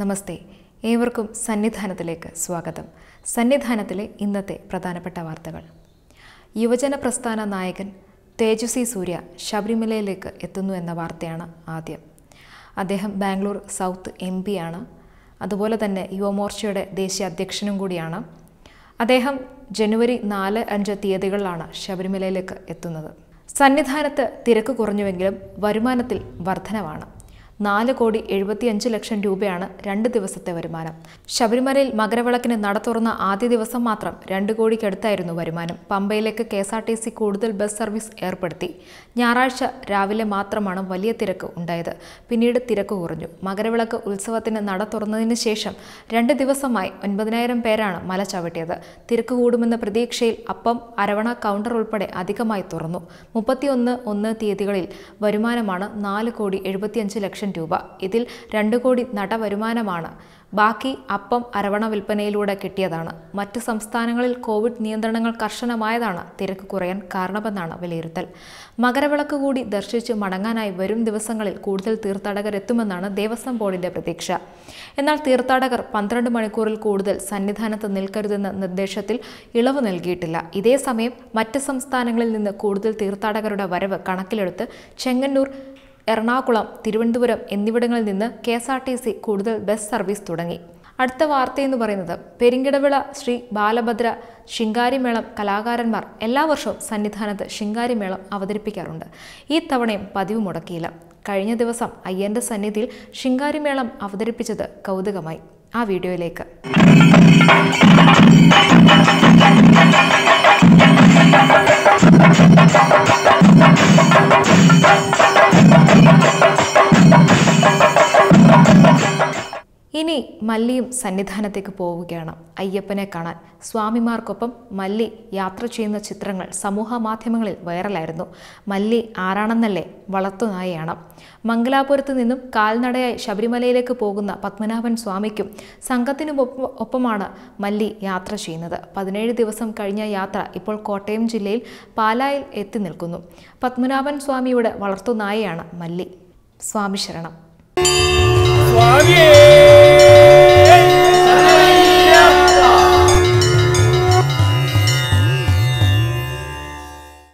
നമസ്തേ ഏവർക്കും സന്നിധാനത്തിലേക്ക് സ്വാഗതം സന്നിധാനത്തിലെ ഇന്നത്തെ പ്രധാനപ്പെട്ട വാർത്തകൾ യുവജന പ്രസ്ഥാന നായകൻ തേജസ്വി സൂര്യ ശബരിമലയിലേക്ക് എത്തുന്നു എന്ന വാർത്തയാണ് ആദ്യം അദ്ദേഹം ബാംഗ്ലൂർ സൗത്ത് എം ആണ് അതുപോലെ തന്നെ യുവമോർച്ചയുടെ ദേശീയ അധ്യക്ഷനും കൂടിയാണ് അദ്ദേഹം ജനുവരി നാല് അഞ്ച് തീയതികളിലാണ് ശബരിമലയിലേക്ക് എത്തുന്നത് സന്നിധാനത്ത് തിരക്ക് കുറഞ്ഞുവെങ്കിലും വരുമാനത്തിൽ വർധനവാണ് നാല് കോടി അഞ്ച് ലക്ഷം രൂപയാണ് രണ്ട് ദിവസത്തെ വരുമാനം ശബരിമലയിൽ മകരവിളക്കിന് നട തുറന്ന ആദ്യ ദിവസം മാത്രം രണ്ട് കോടിക്കടുത്തായിരുന്നു വരുമാനം പമ്പയിലേക്ക് K S R T C കൂടുതൽ ബസ് സർവീസ് ഏർപ്പെടുത്തി ഞായറാഴ്ച രാവിലെ മാത്രമാണ് വലിയ തിരക്ക് ഉണ്ടായത് പിന്നീട് തിരക്ക് കുറഞ്ഞു മകരവിളക്ക് ഉത്സവത്തിന് നട തുറന്നതിന് ശേഷം രണ്ട് ദിവസമായി ഒൻപതിനായിരം പേരാണ് മല ചവിട്ടിയത് തിരക്ക് കൂടുമെന്ന പ്രതീക്ഷയിൽ അപ്പം അരവണ കൗണ്ടർ ഉൾപ്പെടെ അധികമായി തുറന്നു മുപ്പത്തിയൊന്ന് ഒന്ന് തീയതികളിൽ വരുമാനമാണ് നാല് കോടി എഴുപത്തിയഞ്ച് ലക്ഷം ലക്ഷം രൂപ ഇതിൽ രണ്ട് കോടി നടവരുമാനമാണ് ബാക്കി അപ്പം അരവണ വിൽപ്പനയിലൂടെ കിട്ടിയതാണ് മറ്റ് സംസ്ഥാനങ്ങളിൽ കോവിഡ് നിയന്ത്രണങ്ങൾ കർശനമായതാണ് തിരക്ക് കുറയാൻ കാരണമെന്നാണ് വിലയിരുത്തൽ മകരവിളക്ക് കൂടി ദർശിച്ച് മടങ്ങാനായി വരും ദിവസങ്ങളിൽ കൂടുതൽ തീർത്ഥാടകർ എത്തുമെന്നാണ് ദേവസ്വം ബോർഡിന്റെ പ്രതീക്ഷ എന്നാൽ തീർത്ഥാടകർ പന്ത്രണ്ട് മണിക്കൂറിൽ കൂടുതൽ സന്നിധാനത്ത് നിൽക്കരുതെന്ന നിർദ്ദേശത്തിൽ ഇളവ് നൽകിയിട്ടില്ല ഇതേസമയം മറ്റ് സംസ്ഥാനങ്ങളിൽ നിന്ന് കൂടുതൽ തീർത്ഥാടകരുടെ വരവ് കണക്കിലെടുത്ത് ചെങ്ങന്നൂർ എറണാകുളം തിരുവനന്തപുരം എന്നിവിടങ്ങളിൽ നിന്ന് K S R T C കൂടുതൽ ബസ് സർവീസ് തുടങ്ങി അടുത്ത വാർത്തയെന്ന് പറയുന്നത് പെരിങ്കിടവിള ശ്രീ ബാലഭദ്ര ശിങ്കാരിമേളം കലാകാരന്മാർ എല്ലാ വർഷവും സന്നിധാനത്ത് ശിങ്കാരിമേളം അവതരിപ്പിക്കാറുണ്ട് ഈ തവണയും പതിവ് മുടക്കിയില്ല കഴിഞ്ഞ ദിവസം അയ്യൻ്റെ സന്നിധിയിൽ ശിങ്കാരിമേളം അവതരിപ്പിച്ചത് കൗതുകമായി ആ വീഡിയോയിലേക്ക് ഇനി മല്ലിയും സന്നിധാനത്തേക്ക് പോവുകയാണ് അയ്യപ്പനെ കാണാൻ സ്വാമിമാർക്കൊപ്പം മല്ലി യാത്ര ചെയ്യുന്ന ചിത്രങ്ങൾ സമൂഹ മാധ്യമങ്ങളിൽ വൈറലായിരുന്നു മല്ലി ആരാണെന്നല്ലേ വളർത്തുനായയാണ് മംഗലാപുരത്ത് നിന്നും കാൽനടയായി ശബരിമലയിലേക്ക് പോകുന്ന പത്മനാഭൻ സ്വാമിക്കും സംഘത്തിനും ഒപ്പമാണ് മല്ലി യാത്ര ചെയ്യുന്നത് പതിനേഴ് ദിവസം കഴിഞ്ഞ യാത്ര ഇപ്പോൾ കോട്ടയം ജില്ലയിൽ പാലായിൽ എത്തി നിൽക്കുന്നു പത്മനാഭൻ സ്വാമിയുടെ വളർത്തുനായയാണ് മല്ലി സ്വാമി ശരണം സ്വാമിയേ